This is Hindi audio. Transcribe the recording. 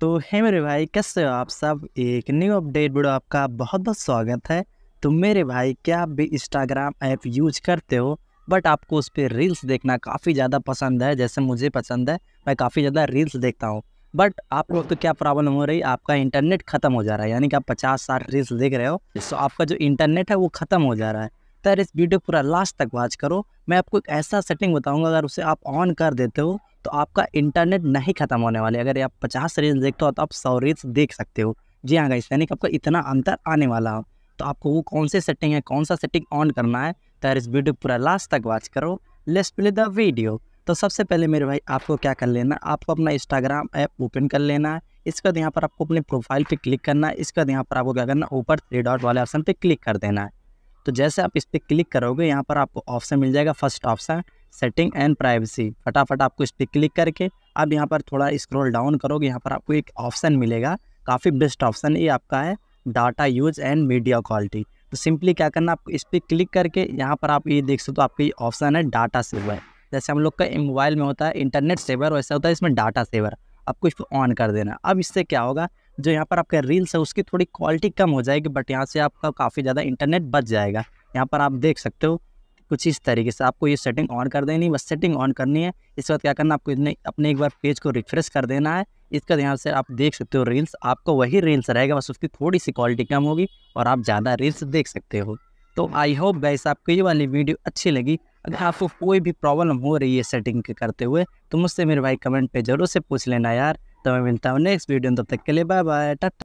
तो है मेरे भाई कैसे हो आप सब एक न्यू अपडेट वीडियो आपका बहुत बहुत स्वागत है तो मेरे भाई क्या आप भी इंस्टाग्राम ऐप यूज करते हो बट आपको उस पर रील्स देखना काफ़ी ज़्यादा पसंद है जैसे मुझे पसंद है मैं काफ़ी ज़्यादा रील्स देखता हूँ बट आप लोग तो क्या प्रॉब्लम हो रही आपका इंटरनेट ख़त्म हो जा रहा है यानी कि आप पचास साठ रील्स देख रहे हो तो आपका जो इंटरनेट है वो ख़त्म हो जा रहा है तो इस वीडियो पूरा लास्ट तक वॉच करो मैं आपको एक ऐसा सेटिंग बताऊँगा अगर उसे आप ऑन कर देते हो तो आपका इंटरनेट नहीं ख़त्म होने वाले अगर आप पचास रील्स देखते हो तो आप सौ रील्स देख सकते हो जी हाँ गाइस यानी कि आपका इतना अंतर आने वाला हो तो आपको वो कौन से सेटिंग है कौन सा सेटिंग ऑन करना है तो यार इस वीडियो पूरा लास्ट तक वॉच करो लेट्स प्ले द वीडियो तो सबसे पहले मेरे भाई आपको क्या कर लेना आपको अपना इंस्टाग्राम ऐप ओपन कर लेना है इसके बाद यहाँ पर आपको अपने प्रोफाइल पे क्लिक करना है इसके बाद यहाँ पर आपको क्या करना ऊपर थ्री डॉट वाले ऑप्शन पे क्लिक कर देना है तो जैसे आप इस पर क्लिक करोगे यहाँ पर आपको ऑप्शन मिल जाएगा first option setting and privacy फटाफट आपको इस पर क्लिक करके अब यहाँ पर थोड़ा स्क्रॉल डाउन करोगे यहाँ पर आपको एक ऑप्शन मिलेगा काफ़ी बेस्ट ऑप्शन ये आपका है data use and media quality तो सिंपली क्या करना आपको इस पर क्लिक करके यहाँ पर आप ये देख सकते हो आपका ये ऑप्शन है डाटा सेवर जैसे हम लोग का मोबाइल में होता है इंटरनेट सेवर वैसा होता है इसमें डाटा सेवर आपको इस पर ऑन कर देना अब इससे क्या होगा जो यहाँ पर आपका रील्स है उसकी थोड़ी क्वालिटी कम हो जाएगी बट यहाँ से आपका काफ़ी ज़्यादा इंटरनेट बच जाएगा यहाँ पर आप देख सकते हो कुछ इस तरीके से आपको ये सेटिंग ऑन कर देनी बस सेटिंग ऑन करनी है इसके बाद क्या करना आपको इतने अपने एक बार पेज को रिफ्रेश कर देना है इसका ध्यान से आप देख सकते हो रील्स आपको वही रील्स रहेगा बस उसकी थोड़ी सी क्वालिटी कम होगी और आप ज़्यादा रील्स देख सकते हो तो आई होप गैस आपको ये वाली वीडियो अच्छी लगी अगर आपको कोई भी प्रॉब्लम हो रही है सेटिंग के करते हुए तो मुझसे मेरे भाई कमेंट पे ज़रूर से पूछ लेना यार तो मैं मिलता हूँ नेक्स्ट वीडियो में तब तक के लिए बाय बाय टाटा